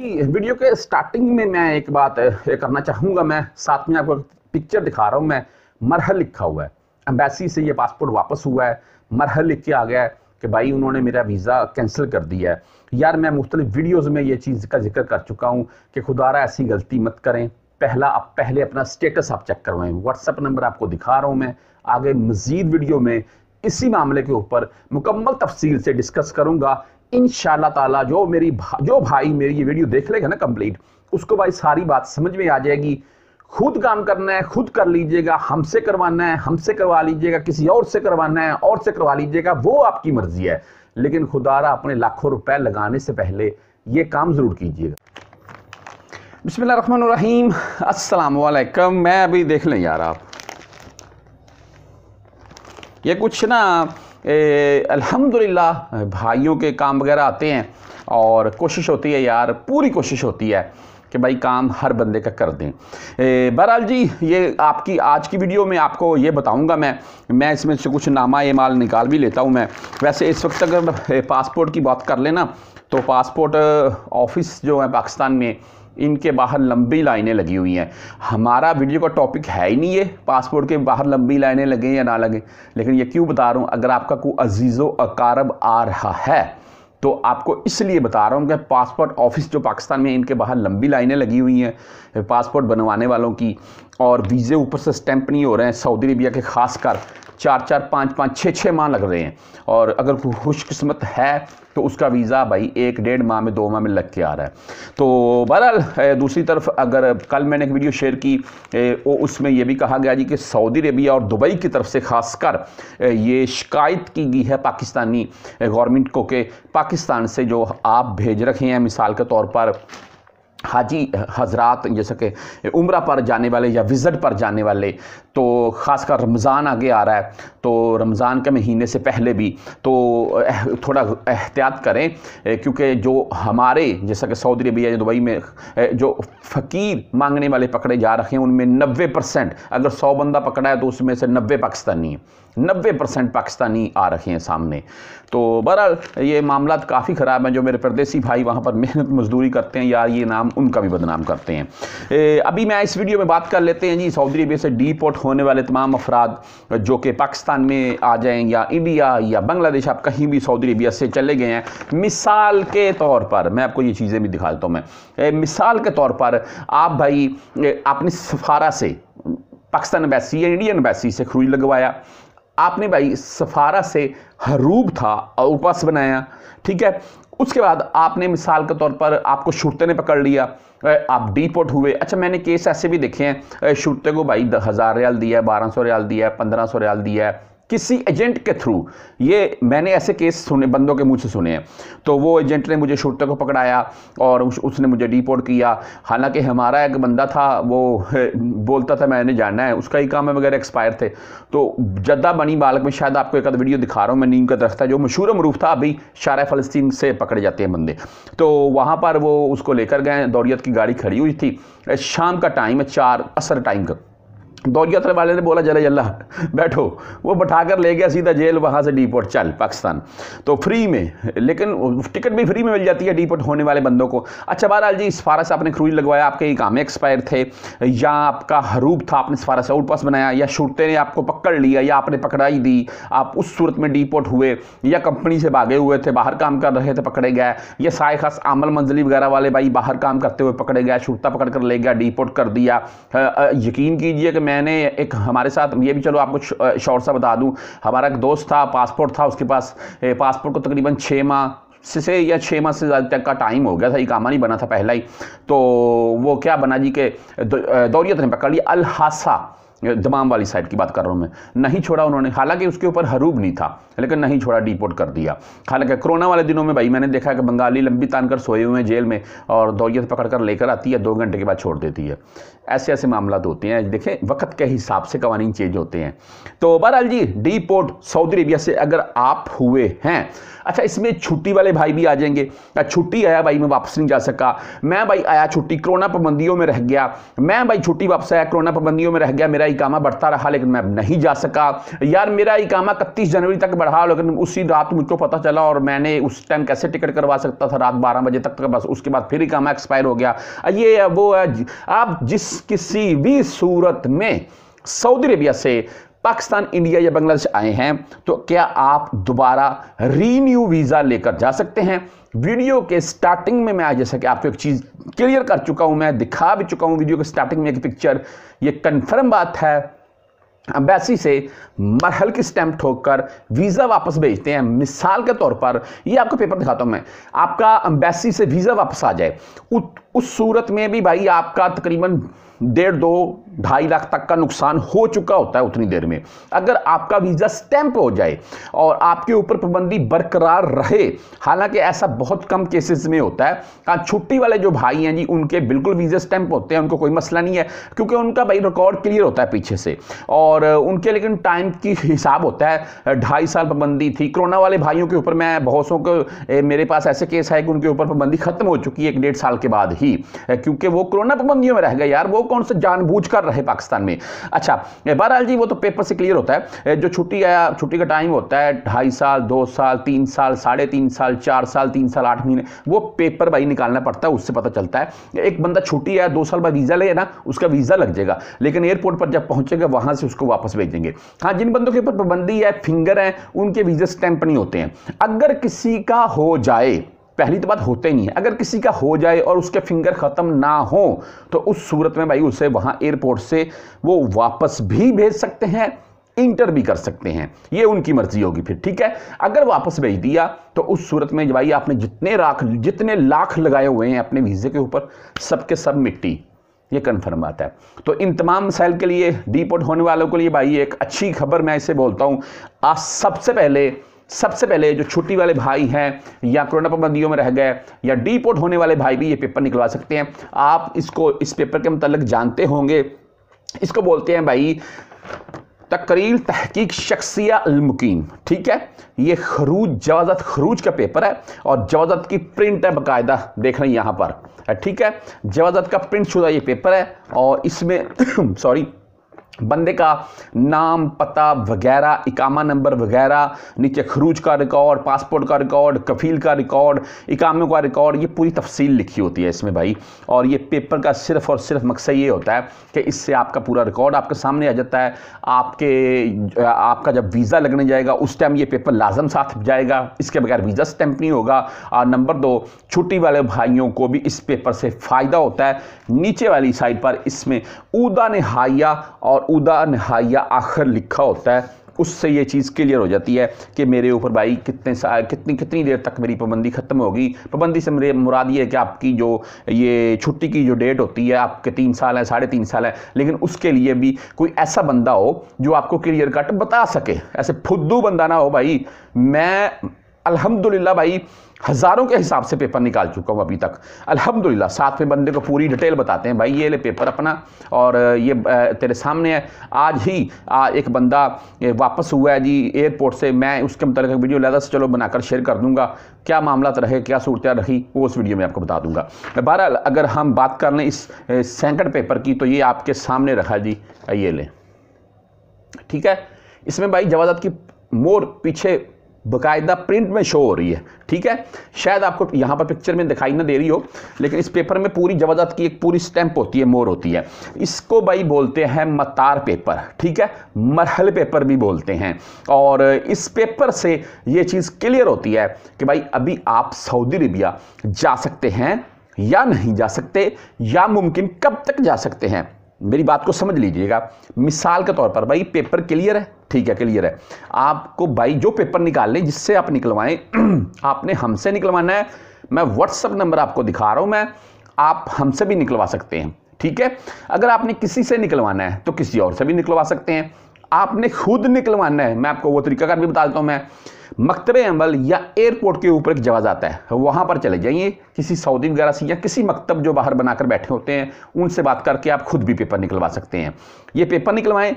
video के starting में मैं एक बात करना चाहूँगा मैं साथ में आपको पिक्चर दिखा रहा हूँ मैं मरहल लिखा हुआ है एम्बेसी से ये पासपोर्ट वापस हुआ है मरहल लिख के आ गया है कि भाई उन्होंने मेरा वीज़ा कैंसिल कर दिया है यार मैं मुख्तलिफ वीडियोज़ में ये चीज़ का जिक्र कर चुका हूँ कि खुदारा ऐसी गलती मत करें पहला आप पहले अपना स्टेटस आप चेक करवाएं व्हाट्सअप नंबर आपको दिखा रहा हूँ मैं आगे मज़ीद वीडियो में इसी मामले के ऊपर मुकम्मल तफसील से डिस्कस करूँगा इन ताला जो मेरी भा, जो भाई मेरी ये वीडियो देख लेगा ना कंप्लीट उसको भाई सारी बात समझ में आ जाएगी खुद काम करना है खुद कर लीजिएगा हमसे करवाना है हमसे करवा लीजिएगा किसी और से करवाना है और से करवा लीजिएगा वो आपकी मर्जी है लेकिन खुदारा अपने लाखों रुपए लगाने से पहले ये काम ज़रूर कीजिएगा रहीम असलकम मैं अभी देख लें यार आप ये कुछ ना अल्हम्दुलिल्लाह भाइयों के काम वगैरह आते हैं और कोशिश होती है यार पूरी कोशिश होती है कि भाई काम हर बंदे का कर दें बहरहाल जी ये आपकी आज की वीडियो में आपको ये बताऊंगा मैं मैं इसमें से कुछ नामा ये माल निकाल भी लेता हूँ मैं वैसे इस वक्त अगर पासपोर्ट की बात कर लेना तो पासपोर्ट ऑफिस जो है पाकिस्तान में इनके बाहर लंबी लाइनें लगी हुई हैं हमारा वीडियो का टॉपिक है ही नहीं ये पासपोर्ट के बाहर लंबी लाइनें लगें या ना लगें लेकिन ये क्यों बता रहा हूँ अगर आपका कोई अजीज़ो अकारब आ रहा है तो आपको इसलिए बता रहा हूँ कि पासपोर्ट ऑफिस जो पाकिस्तान में इनके बाहर लंबी लाइनें लगी हुई हैं पासपोर्ट बनवाने वालों की और वीज़े ऊपर से स्टैंप नहीं हो रहे हैं सऊदी अरबिया के खास कर चार चार पाँच पाँच छः छः माह लग रहे हैं और अगर खुशकस्मत है तो उसका वीज़ा भाई एक डेढ़ माह में दो माह में लग के आ रहा है तो बहरहाल दूसरी तरफ अगर कल मैंने एक वीडियो शेयर की वो उसमें यह भी कहा गया जी कि सऊदी अरबिया और दुबई की तरफ से खासकर ये शिकायत की गई है पाकिस्तानी गवर्नमेंट को कि पाकिस्तान से जो आप भेज रखे हैं मिसाल के तौर पर हाजी हजरात जैसे कि उम्र पर जाने वाले या विज़ट पर जाने वाले तो ख़ासकर रमज़ान आगे आ रहा है तो रमज़ान के महीने से पहले भी तो थोड़ा एहतियात करें क्योंकि जो हमारे जैसा कि सऊदी अरबिया या दुबई में जो फ़कीर मांगने वाले पकड़े जा रखे हैं उनमें नबे परसेंट अगर सौ बंदा पकड़ा है तो उसमें से नबे पाकिस्तानी नबे परसेंट पाकिस्तानी आ रखे हैं सामने तो बहरहाल ये मामला तो काफ़ी ख़राब हैं जो मेरे परदेसी भाई वहाँ पर मेहनत मजदूरी करते हैं या ये नाम हम उनका भी बदनाम करते हैं ए, अभी मैं इस वीडियो में बात कर लेते हैं जी सऊदी अरबिया से डीपोर्ट होने वाले तमाम अफराद जो कि पाकिस्तान में आ जाएँ या इंडिया या बांग्लादेश आप कहीं भी सऊदी अरबिया से चले गए हैं मिसाल के तौर पर मैं आपको ये चीज़ें भी दिखा देता हूँ मैं ए, मिसाल के तौर पर आप भाई अपनी सफारा से पाकिस्तान अम्बैसी या इंडियन अम्बैसी से खरूज लगवाया आपने भाई सफारा से हरूब था और उपास बनाया ठीक है उसके बाद आपने मिसाल के तौर पर आपको शुरते ने पकड़ लिया आप डीपोर्ट हुए अच्छा मैंने केस ऐसे भी देखे हैं शुरते को भाई हज़ार रियाल दिया है बारह सौ रियाल दिया है पंद्रह सौ रियाल दिया है किसी एजेंट के थ्रू ये मैंने ऐसे केस सुने बंदों के मुँह से सुने हैं तो वो एजेंट ने मुझे शूटर को पकड़ाया और उस, उसने मुझे डिपोर्ट किया हालांकि हमारा एक बंदा था वो बोलता था मैंने जाना है उसका ही काम है वगैरह एक्सपायर थे तो जद्दा बनी बालक में शायद आपको एक आध वीडियो दिखा रहा हूँ मैं नीम का दरख्त जो मशहूर मरूफ था अभी शारा फलस्तीन से पकड़े जाते हैं बंदे तो वहाँ पर वो उसको लेकर गए दौरीत की गाड़ी खड़ी हुई थी शाम का टाइम है चार असर टाइम का दौरिया थर वाले ने बोला जले जल्ला बैठो वो बैठाकर ले गया सीधा जेल वहाँ से डीपोर्ट चल पाकिस्तान तो फ्री में लेकिन टिकट भी फ्री में मिल जाती है डीपोर्ट होने वाले बंदों को अच्छा बहरहाल जी सफारा से आपने क्रूज लगवाया आपके काम एक्सपायर थे या आपका हरूप था आपने सफारा से आउट पास बनाया या शुरते ने आपको पकड़ लिया या आपने पकड़ाई दी आप उस सूरत में डीपोर्ट हुए या कंपनी से भागे हुए थे बाहर काम कर रहे थे पकड़े गए या साय खास आमल मंजिली वगैरह वाले भाई बाहर काम करते हुए पकड़े गए शुरता पकड़ कर ले गया डीपोर्ट कर दिया यकीन कीजिए कि मैं मैंने एक हमारे साथ ये भी चलो आपको शॉर्ट सा बता दूं हमारा एक दोस्त था पासपोर्ट था उसके पास पासपोर्ट को तकरीबन छः माह से या छः माह से ज़्यादा तक का टाइम हो गया था इकामा नहीं बना था पहला ही तो वो क्या बना जी के दौरियत ने पकड़ लिया अलहासा दमाम वाली साइड की बात कर रहा हूँ मैं नहीं छोड़ा उन्होंने हालांकि उसके ऊपर हरूब नहीं था लेकिन नहीं छोड़ा डिपोर्ट कर दिया हालांकि कोरोना वाले दिनों में भाई मैंने देखा कि बंगाली लंबी तान कर सोए हुए हैं जेल में और दौरियत पकड़ कर लेकर आती है दो घंटे के बाद छोड़ देती है ऐसे ऐसे मामला तो होते हैं देखें वक्त के हिसाब से कवानी चेंज होते हैं तो बहरहाल जी डीपोर्ट सऊदी अरेबिया से अगर आप हुए हैं अच्छा इसमें छुट्टी वाले भाई भी आ जाएंगे छुट्टी आया भाई मैं वापस नहीं जा सका मैं भाई आया छुट्टी कोरोना पाबंदियों में रह गया मैं भाई छुट्टी वापस आया कोरोना पाबंदियों में रह गया मेरा मेरा इकामा बढ़ता रहा लेकिन मैं नहीं जा सका यार मेरा इकामा इकतीस जनवरी तक बढ़ा लेकिन उसी रात मुझको पता चला और मैंने उस टाइम कैसे टिकट करवा सकता था रात बारह बजे तक बस उसके बाद फिर इकामा एक्सपायर हो गया ये वो आप जिस किसी भी सूरत में सऊदी अरेबिया से पाकिस्तान इंडिया या बांग्लादेश आए हैं तो क्या आप दोबारा रीन्यू वीज़ा लेकर जा सकते हैं वीडियो के स्टार्टिंग में मैं आज जैसा कि आपको एक चीज़ क्लियर कर चुका हूं मैं दिखा भी चुका हूं वीडियो के स्टार्टिंग में एक पिक्चर ये कंफर्म बात है अम्बेसी से मरहल की स्टैंप ठोककर वीज़ा वापस भेजते हैं मिसाल के तौर पर ये आपको पेपर दिखाता हूँ मैं आपका अम्बेसी से वीज़ा वापस आ जाए उत, उस सूरत में भी भाई आपका तकरीबन डेढ़ दो ढाई लाख तक का नुकसान हो चुका होता है उतनी देर में अगर आपका वीज़ा स्टैंप हो जाए और आपके ऊपर पाबंदी बरकरार रहे हालांकि ऐसा बहुत कम केसेस में होता है कहा छुट्टी वाले जो भाई हैं जी उनके बिल्कुल वीज़ा स्टैंप होते हैं उनको कोई मसला नहीं है क्योंकि उनका भाई रिकॉर्ड क्लियर होता है पीछे से और उनके लेकिन टाइम की हिसाब होता है ढाई साल पाबंदी थी कोरोना वाले भाइयों के ऊपर मैं बहुत सौ मेरे पास ऐसे केस है कि उनके ऊपर पाबंदी खत्म हो चुकी है एक डेढ़ साल के बाद ही क्योंकि वो कोरोना पाबंदियों में रह गए यार वो कौन सा जानबूझ कर रहे पाकिस्तान में अच्छा बहरहाल जी वो तो पेपर से क्लियर होता है जो छुट्टी आया छुट्टी का टाइम होता है ढाई साल दो साल तीन साल साढ़े तीन साल चार साल तीन साल आठ महीने वो पेपर भाई निकालना पड़ता है उससे पता चलता है एक बंदा छुट्टी आया दो साल बाद वीज़ा ले ना उसका वीज़ा लग जाएगा लेकिन एयरपोर्ट पर जब पहुंचेगा वहां से उसको वापस भेजेंगे हाँ जिन बंदों के ऊपर पाबंदी है फिंगर है उनके वीज़ा स्टैंप नहीं होते हैं अगर किसी का हो जाए पहली तो बात होते नहीं है अगर किसी का हो जाए और उसके फिंगर ख़त्म ना हो तो उस सूरत में भाई उसे वहाँ एयरपोर्ट से वो वापस भी भेज सकते हैं इंटर भी कर सकते हैं ये उनकी मर्जी होगी फिर ठीक है अगर वापस भेज दिया तो उस सूरत में भाई आपने जितने राख जितने लाख लगाए हुए हैं अपने वीज़े के ऊपर सबके सब मिट्टी ये कन्फर्म आता है तो इन तमाम सेल के लिए डिपोर्ट होने वालों के लिए भाई एक अच्छी खबर मैं इसे बोलता हूँ आज सबसे पहले सबसे पहले जो छुट्टी वाले भाई हैं या कोरोना पाबंदियों में रह गए या डीपोर्ट होने वाले भाई भी ये पेपर निकलवा सकते हैं आप इसको इस पेपर के मतलब जानते होंगे इसको बोलते हैं भाई तकरीर तहकीक शख्सिया अलमुकीम ठीक है ये खरूज जवाजत खरूज का पेपर है और जवाजत की प्रिंट है बाकायदा देख रहे हैं यहाँ पर ठीक है जवाजत का प्रिंट शुदा ये पेपर है और इसमें सॉरी बंदे का नाम पता वगैरह इकामा नंबर वगैरह नीचे खरूज का रिकॉर्ड पासपोर्ट का रिकॉर्ड कफील का रिकॉर्ड इकामे का रिकॉर्ड ये पूरी तफसील लिखी होती है इसमें भाई और ये पेपर का सिर्फ और सिर्फ मकसद ये होता है कि इससे आपका पूरा रिकॉर्ड आपके सामने आ जाता है आपके आपका जब वीज़ा लगने जाएगा उस टाइम ये पेपर लाजम साथ जाएगा इसके बगैर वीज़ा स्टैंप नहीं होगा और नंबर दो छुट्टी वाले भाइयों को भी इस पेपर से फ़ायदा होता है नीचे वाली साइड पर इसमें ऊदा ने हाइया और उदा नहाया आखिर लिखा होता है उससे ये चीज़ क्लियर हो जाती है कि मेरे ऊपर भाई कितने कितनी कितनी देर तक मेरी पाबंदी ख़त्म होगी पाबंदी से मेरे मुराद ये है कि आपकी जो ये छुट्टी की जो डेट होती है आपके तीन साल हैं साढ़े तीन साल हैं लेकिन उसके लिए भी कोई ऐसा बंदा हो जो आपको क्लियर कट बता सके ऐसे फुद्दू बंदा ना हो भाई मैं अल्हम्दुलिल्लाह भाई हज़ारों के हिसाब से पेपर निकाल चुका हूँ अभी तक अल्हम्दुलिल्लाह साथ में बंदे को पूरी डिटेल बताते हैं भाई ये ले पेपर अपना और ये तेरे सामने है आज ही आ, एक बंदा वापस हुआ है जी एयरपोर्ट से मैं उसके मतलब वीडियो लहदा से चलो बनाकर शेयर कर दूँगा क्या मामला तो रहे क्या सूरत रही वो उस वीडियो में आपको बता दूँगा बहरहाल अगर हम बात कर लें इस सैकड़ पेपर की तो ये आपके सामने रखा जी ये ले ठीक है इसमें भाई जवाजात की मोर पीछे बकायदा प्रिंट में शो हो रही है ठीक है शायद आपको यहाँ पर पिक्चर में दिखाई ना दे रही हो लेकिन इस पेपर में पूरी जवादात की एक पूरी स्टैंप होती है मोर होती है इसको भाई बोलते हैं मतार पेपर ठीक है मरहल पेपर भी बोलते हैं और इस पेपर से ये चीज़ क्लियर होती है कि भाई अभी आप सऊदी अरेबिया जा सकते हैं या नहीं जा सकते या मुमकिन कब तक जा सकते हैं मेरी बात को समझ लीजिएगा मिसाल के तौर पर भाई पेपर क्लियर है ठीक है क्लियर है आपको भाई जो पेपर निकाल लें जिससे आप निकलवाएं आपने हमसे निकलवाना है मैं व्हाट्सअप नंबर आपको दिखा रहा हूं मैं आप हमसे भी निकलवा सकते हैं ठीक है अगर आपने किसी से निकलवाना है तो किसी और से भी निकलवा सकते हैं आपने खुद निकलवाना है मैं आपको वो कर भी बता देता हूँ मैं मकतबे अमल या एयरपोर्ट के ऊपर एक जवाब आता है वहाँ पर चले जाइए किसी सऊदी वगैरह से या किसी मकतब जो बाहर बनाकर बैठे होते हैं उनसे बात करके आप खुद भी पेपर निकलवा सकते हैं ये पेपर निकलवाएं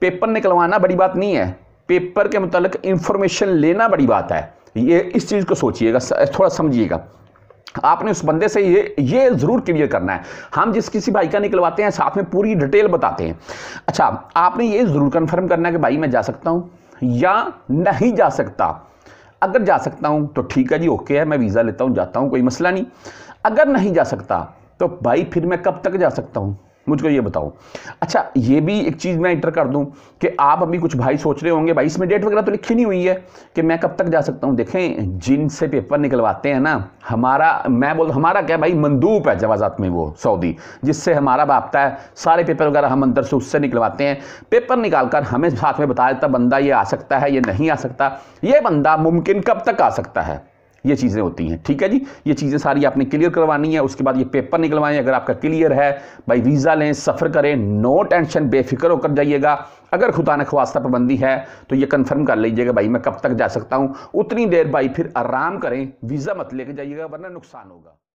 पेपर निकलवाना बड़ी बात नहीं है पेपर के मतलब इंफॉर्मेशन लेना बड़ी बात है ये इस चीज़ को सोचिएगा थोड़ा समझिएगा आपने उस बंदे से ये ये ज़रूर क्लियर करना है हम जिस किसी भाई का निकलवाते हैं साथ में पूरी डिटेल बताते हैं अच्छा आपने ये ज़रूर कन्फर्म करना है कि भाई मैं जा सकता हूँ या नहीं जा सकता अगर जा सकता हूँ तो ठीक है जी ओके है मैं वीज़ा लेता हूँ जाता हूँ कोई मसला नहीं अगर नहीं जा सकता तो भाई फिर मैं कब तक जा सकता हूँ मुझको ये बताओ अच्छा ये भी एक चीज़ मैं इंटर कर दूं कि आप अभी कुछ भाई सोच रहे होंगे भाई इसमें डेट वगैरह तो लिखी नहीं हुई है कि मैं कब तक जा सकता हूं देखें जिनसे पेपर निकलवाते हैं ना हमारा मैं बोल हमारा क्या भाई मंदूप है जवाजात में वो सऊदी जिससे हमारा बापता है सारे पेपर वगैरह हम अंदर से उससे निकलवाते हैं पेपर निकाल कर हमें साथ में बता देता बंदा ये आ सकता है ये नहीं आ सकता ये बंदा मुमकिन कब तक आ सकता है ये चीज़ें होती हैं ठीक है जी ये चीज़ें सारी आपने क्लियर करवानी है उसके बाद ये पेपर निकलवाएं अगर आपका क्लियर है भाई वीज़ा लें सफ़र करें नो टेंशन बेफिक्र होकर जाइएगा अगर खुदा न खवास्ता पाबंदी है तो ये कंफर्म कर लीजिएगा भाई मैं कब तक जा सकता हूँ उतनी देर भाई फिर आराम करें वीज़ा मत लेके जाइएगा वरना नुकसान होगा